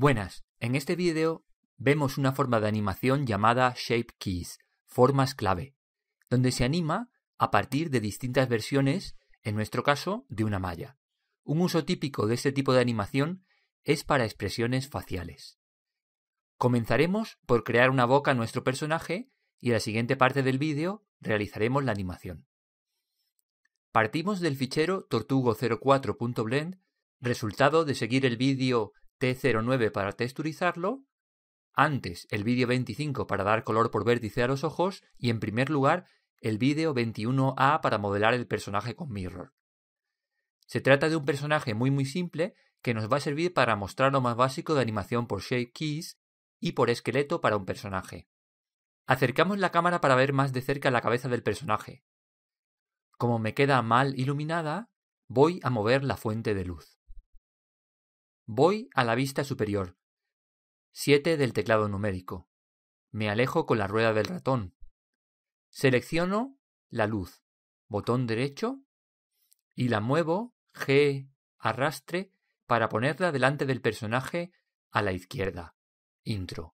Buenas, en este vídeo vemos una forma de animación llamada Shape Keys, formas clave, donde se anima a partir de distintas versiones, en nuestro caso, de una malla. Un uso típico de este tipo de animación es para expresiones faciales. Comenzaremos por crear una boca a nuestro personaje y en la siguiente parte del vídeo realizaremos la animación. Partimos del fichero tortugo04.blend, resultado de seguir el vídeo T09 para texturizarlo, antes el vídeo 25 para dar color por vértice a los ojos y en primer lugar el vídeo 21A para modelar el personaje con mirror. Se trata de un personaje muy muy simple que nos va a servir para mostrar lo más básico de animación por shape keys y por esqueleto para un personaje. Acercamos la cámara para ver más de cerca la cabeza del personaje. Como me queda mal iluminada, voy a mover la fuente de luz. Voy a la vista superior. 7 del teclado numérico. Me alejo con la rueda del ratón. Selecciono la luz, botón derecho, y la muevo G arrastre para ponerla delante del personaje a la izquierda. Intro.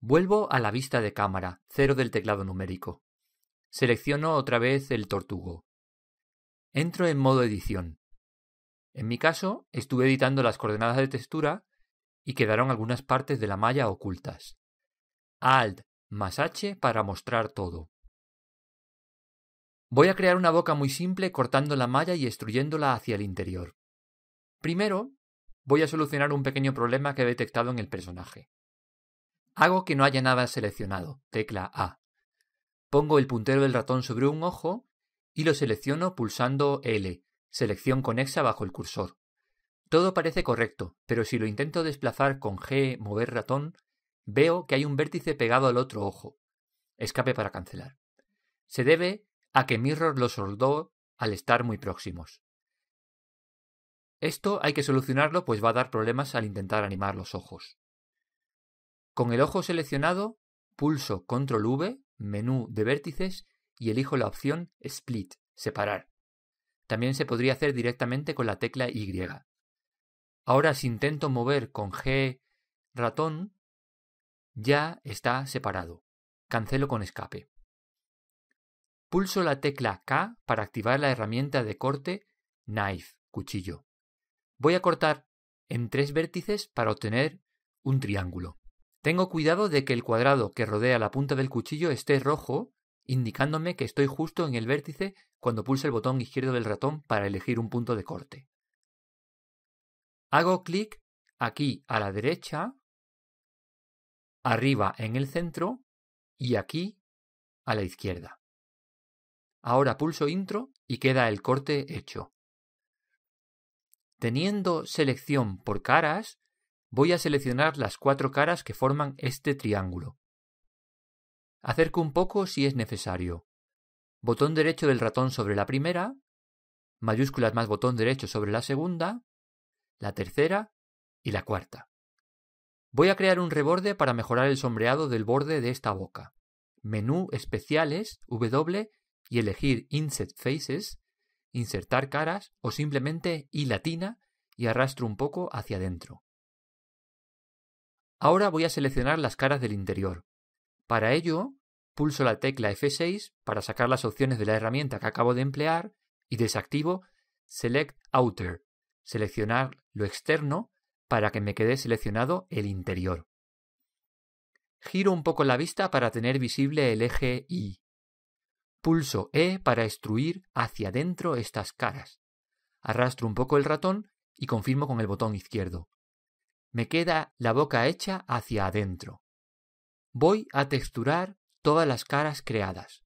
Vuelvo a la vista de cámara, 0 del teclado numérico. Selecciono otra vez el tortugo. Entro en modo edición. En mi caso, estuve editando las coordenadas de textura y quedaron algunas partes de la malla ocultas. Alt más H para mostrar todo. Voy a crear una boca muy simple cortando la malla y extruyéndola hacia el interior. Primero, voy a solucionar un pequeño problema que he detectado en el personaje. Hago que no haya nada seleccionado, tecla A. Pongo el puntero del ratón sobre un ojo y lo selecciono pulsando L selección conexa bajo el cursor. Todo parece correcto, pero si lo intento desplazar con G mover ratón, veo que hay un vértice pegado al otro ojo. Escape para cancelar. Se debe a que Mirror lo soldó al estar muy próximos. Esto hay que solucionarlo pues va a dar problemas al intentar animar los ojos. Con el ojo seleccionado, pulso Control V, menú de vértices y elijo la opción Split, separar. También se podría hacer directamente con la tecla Y. Ahora si intento mover con G ratón, ya está separado. Cancelo con escape. Pulso la tecla K para activar la herramienta de corte Knife, cuchillo. Voy a cortar en tres vértices para obtener un triángulo. Tengo cuidado de que el cuadrado que rodea la punta del cuchillo esté rojo indicándome que estoy justo en el vértice cuando pulso el botón izquierdo del ratón para elegir un punto de corte. Hago clic aquí a la derecha, arriba en el centro y aquí a la izquierda. Ahora pulso intro y queda el corte hecho. Teniendo selección por caras, voy a seleccionar las cuatro caras que forman este triángulo. Acerco un poco si es necesario. Botón derecho del ratón sobre la primera, mayúsculas más botón derecho sobre la segunda, la tercera y la cuarta. Voy a crear un reborde para mejorar el sombreado del borde de esta boca. Menú especiales, W, y elegir Insert Faces, insertar caras o simplemente I latina y arrastro un poco hacia adentro. Ahora voy a seleccionar las caras del interior. Para ello, pulso la tecla F6 para sacar las opciones de la herramienta que acabo de emplear y desactivo Select Outer, seleccionar lo externo para que me quede seleccionado el interior. Giro un poco la vista para tener visible el eje Y. Pulso E para extruir hacia adentro estas caras. Arrastro un poco el ratón y confirmo con el botón izquierdo. Me queda la boca hecha hacia adentro. Voy a texturar todas las caras creadas.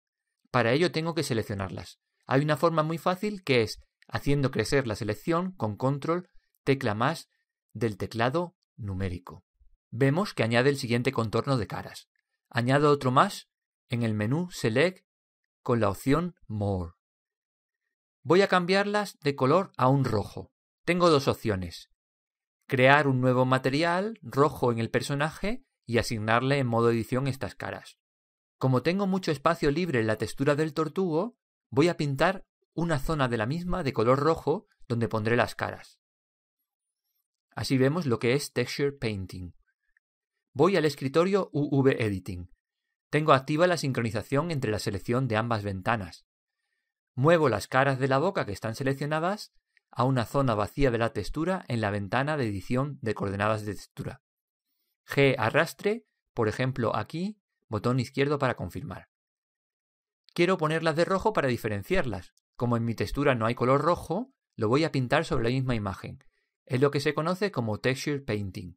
Para ello tengo que seleccionarlas. Hay una forma muy fácil que es haciendo crecer la selección con control tecla más del teclado numérico. Vemos que añade el siguiente contorno de caras. Añado otro más en el menú Select con la opción More. Voy a cambiarlas de color a un rojo. Tengo dos opciones. Crear un nuevo material rojo en el personaje y asignarle en modo edición estas caras. Como tengo mucho espacio libre en la textura del tortugo, voy a pintar una zona de la misma de color rojo donde pondré las caras. Así vemos lo que es Texture Painting. Voy al escritorio UV Editing. Tengo activa la sincronización entre la selección de ambas ventanas. Muevo las caras de la boca que están seleccionadas a una zona vacía de la textura en la ventana de edición de coordenadas de textura. G arrastre, por ejemplo aquí, botón izquierdo para confirmar. Quiero ponerlas de rojo para diferenciarlas. Como en mi textura no hay color rojo, lo voy a pintar sobre la misma imagen. Es lo que se conoce como texture painting.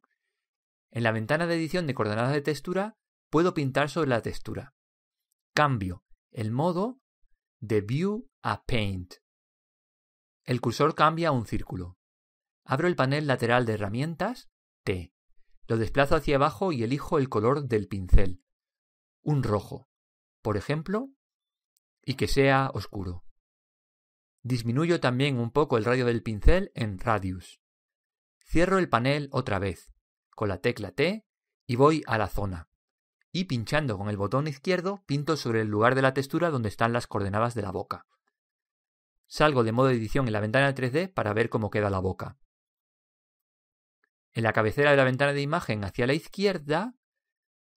En la ventana de edición de coordenadas de textura puedo pintar sobre la textura. Cambio el modo de View a Paint. El cursor cambia a un círculo. Abro el panel lateral de herramientas T. Lo desplazo hacia abajo y elijo el color del pincel, un rojo, por ejemplo, y que sea oscuro. Disminuyo también un poco el radio del pincel en radius. Cierro el panel otra vez, con la tecla T, y voy a la zona. Y pinchando con el botón izquierdo, pinto sobre el lugar de la textura donde están las coordenadas de la boca. Salgo de modo edición en la ventana 3D para ver cómo queda la boca. En la cabecera de la ventana de imagen hacia la izquierda,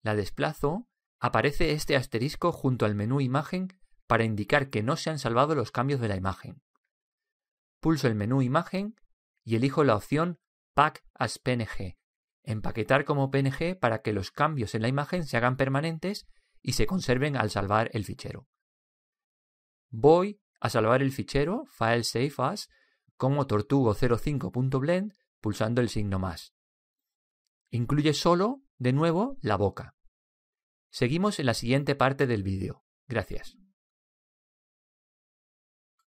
la desplazo, aparece este asterisco junto al menú imagen para indicar que no se han salvado los cambios de la imagen. Pulso el menú imagen y elijo la opción Pack as PNG, empaquetar como PNG para que los cambios en la imagen se hagan permanentes y se conserven al salvar el fichero. Voy a salvar el fichero File Save As como tortugo05.blend pulsando el signo más. Incluye solo, de nuevo, la boca. Seguimos en la siguiente parte del vídeo. Gracias.